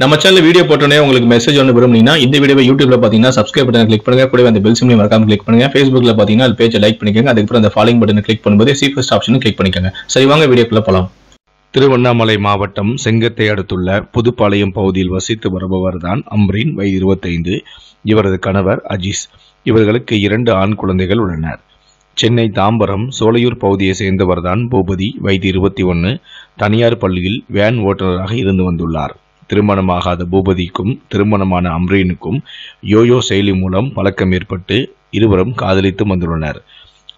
நம்ம channel video போட்டோன்னே உங்களுக்கு மெசேஜ் ஒன்று விரும்புனீங்கன்னா இந்த வீடியோ யூடியூப்ல பார்த்தீங்கன்னா சப்ஸ்கிரைப் பண்ணி கிளிக் பண்ணுங்க கூட அந்த பெல் சிம்லையும் மறக்காம கிளிக் பண்ணுங்க ஃபேஸ்புக்ல பார்த்தீங்கன்னா அது பேஜை லைக் பண்ணிக்கோங்க அதுக்கப்புறம் அந்த ஃபாலோயிங் பட்டன் கிளிக் பண்ணும்போது சீஃபஸ்ட் ஆப்ஷன் கிளிக் பண்ணிக்கோங்க சரி வாங்க வீடியோக்குள்ள போலாம் திருவண்ணாமலை மாவட்டம் செங்கத்தை அடுத்துள்ள புதுப்பாளையம் பகுதியில் வசித்து வருபவர் தான் அம்ரின் வயது இருபத்தைந்து இவரது கணவர் அஜீஸ் இவர்களுக்கு இரண்டு ஆண் குழந்தைகள் உள்ளனர் சென்னை தாம்பரம் சோலையூர் பகுதியை சேர்ந்தவர்தான் பூபதி வயது இருபத்தி ஒன்று தனியார் பள்ளியில் வேன் ஓட்டுநராக இருந்து வந்துள்ளார் திருமணமாகாத பூபதிக்கும் திருமணமான அம்ரீனுக்கும் யோயோ செயலி மூலம் பழக்கம் ஏற்பட்டு இருவரும் காதலித்து வந்துள்ளனர்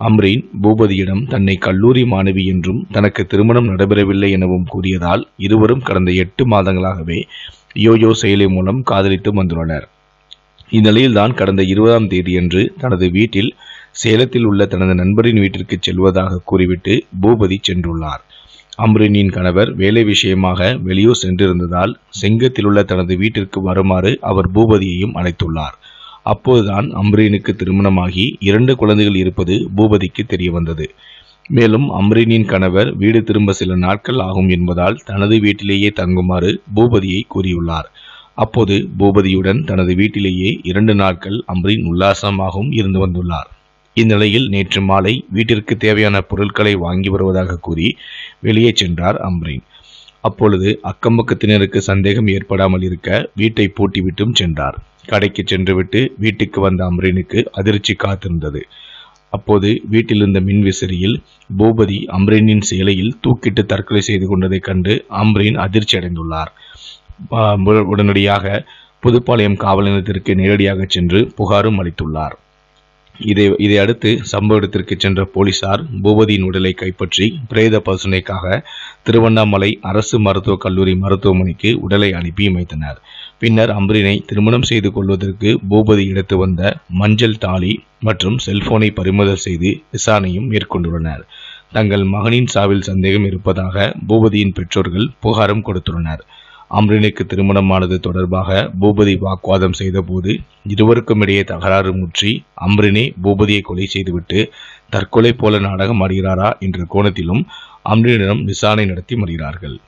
அம்ரீன் பூபதியிடம் தன்னை கல்லூரி மாணவி என்றும் தனக்கு திருமணம் நடைபெறவில்லை எனவும் கூறியதால் இருவரும் கடந்த எட்டு மாதங்களாகவே யோயோ செயலி மூலம் காதலித்து வந்துள்ளனர் இந்நிலையில்தான் கடந்த இருபதாம் தேதியன்று தனது வீட்டில் சேலத்தில் உள்ள தனது நண்பரின் வீட்டிற்கு செல்வதாக கூறிவிட்டு பூபதி சென்றுள்ளார் அம்ரினின் கணவர் வேலை விஷயமாக வெளியூர் சென்றிருந்ததால் செங்கத்தில் உள்ள தனது வீட்டிற்கு வருமாறு அவர் பூபதியையும் அழைத்துள்ளார் அப்போதுதான் அம்ரீனுக்கு திருமணமாகி இரண்டு குழந்தைகள் இருப்பது பூபதிக்கு தெரிய வந்தது மேலும் அம்ரீனின் கணவர் வீடு திரும்ப சில நாட்கள் ஆகும் என்பதால் தனது வீட்டிலேயே தங்குமாறு பூபதியை கூறியுள்ளார் அப்போது பூபதியுடன் தனது வீட்டிலேயே இரண்டு நாட்கள் அம்ரீன் உல்லாசமாகவும் இருந்து வந்துள்ளார் இந்நிலையில் நேற்று மாலை வீட்டிற்கு தேவையான பொருட்களை வாங்கி வருவதாக கூறி வெளியே சென்றார் அம்ரீன் அப்பொழுது அக்கம்பக்கத்தினருக்கு சந்தேகம் ஏற்படாமல் இருக்க வீட்டை பூட்டிவிட்டும் சென்றார் கடைக்கு சென்றுவிட்டு வீட்டுக்கு வந்த அம்ரீனுக்கு அதிர்ச்சி காத்திருந்தது அப்போது வீட்டிலிருந்த மின் விசிறியில் பூபதி அம்ரீனின் சேலையில் தூக்கிட்டு தற்கொலை செய்து கொண்டதைக் கண்டு அம்ரீன் அதிர்ச்சி அடைந்துள்ளார் உடனடியாக புதுப்பாளையம் காவல் நிலையத்திற்கு நேரடியாக சென்று புகாரும் அளித்துள்ளார் இதை இதை அடுத்து சம்பவ இடத்திற்கு சென்ற போலீசார் பூபதியின் உடலை கைப்பற்றி பிரேத பரிசோதனைக்காக திருவண்ணாமலை அரசு மருத்துவக் கல்லூரி மருத்துவமனைக்கு உடலை அனுப்பி வைத்தனர் பின்னர் அம்பரினை திருமணம் செய்து கொள்வதற்கு பூபதி எடுத்து வந்த மஞ்சள் தாலி மற்றும் செல்போனை பறிமுதல் செய்து விசாரணையும் மேற்கொண்டுள்ளனர் தங்கள் மகனின் சாவில் சந்தேகம் இருப்பதாக பூபதியின் பெற்றோர்கள் புகாரும் கொடுத்துள்ளனர் அம்ரினுக்கு திருமணமானது தொடர்பாக பூபதி வாக்குவாதம் செய்தபோது இருவருக்கும் இடையே தகராறு முற்றி அம்ரினே பூபதியை கொலை செய்துவிட்டு தற்கொலை போல நாடகம் ஆடுகிறாரா என்ற கோணத்திலும் அம்ரினிடம் விசாரணை நடத்தி வருகிறார்கள்